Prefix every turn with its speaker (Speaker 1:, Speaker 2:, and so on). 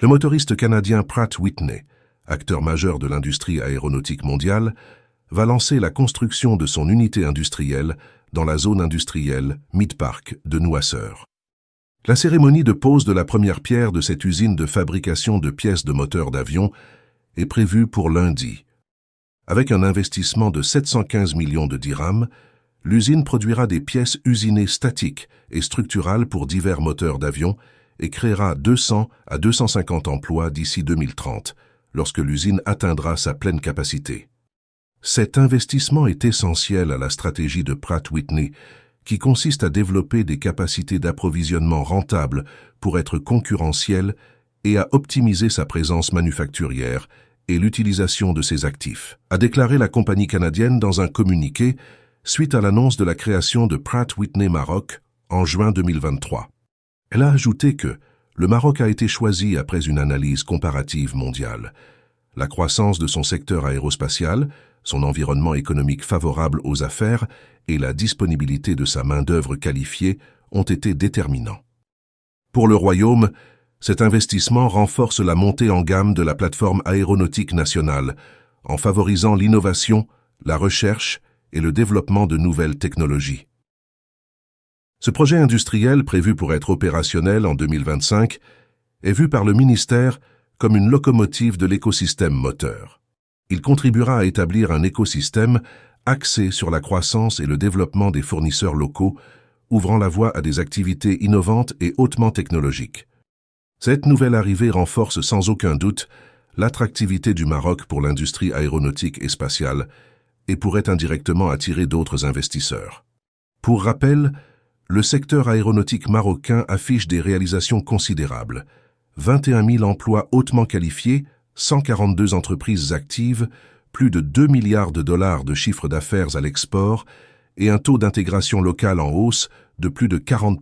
Speaker 1: Le motoriste canadien Pratt Whitney, acteur majeur de l'industrie aéronautique mondiale, va lancer la construction de son unité industrielle dans la zone industrielle Midpark de Nouasseur. La cérémonie de pose de la première pierre de cette usine de fabrication de pièces de moteurs d'avion est prévue pour lundi. Avec un investissement de 715 millions de dirhams, l'usine produira des pièces usinées statiques et structurales pour divers moteurs d'avion et créera 200 à 250 emplois d'ici 2030, lorsque l'usine atteindra sa pleine capacité. Cet investissement est essentiel à la stratégie de Pratt Whitney, qui consiste à développer des capacités d'approvisionnement rentables pour être concurrentiel et à optimiser sa présence manufacturière et l'utilisation de ses actifs, a déclaré la compagnie canadienne dans un communiqué suite à l'annonce de la création de Pratt Whitney Maroc en juin 2023. Elle a ajouté que le Maroc a été choisi après une analyse comparative mondiale. La croissance de son secteur aérospatial, son environnement économique favorable aux affaires et la disponibilité de sa main-d'œuvre qualifiée ont été déterminants. Pour le Royaume, cet investissement renforce la montée en gamme de la plateforme aéronautique nationale en favorisant l'innovation, la recherche et le développement de nouvelles technologies. Ce projet industriel, prévu pour être opérationnel en 2025, est vu par le ministère comme une locomotive de l'écosystème moteur. Il contribuera à établir un écosystème axé sur la croissance et le développement des fournisseurs locaux, ouvrant la voie à des activités innovantes et hautement technologiques. Cette nouvelle arrivée renforce sans aucun doute l'attractivité du Maroc pour l'industrie aéronautique et spatiale et pourrait indirectement attirer d'autres investisseurs. Pour rappel, le secteur aéronautique marocain affiche des réalisations considérables. 21 000 emplois hautement qualifiés, 142 entreprises actives, plus de 2 milliards de dollars de chiffre d'affaires à l'export et un taux d'intégration locale en hausse de plus de 40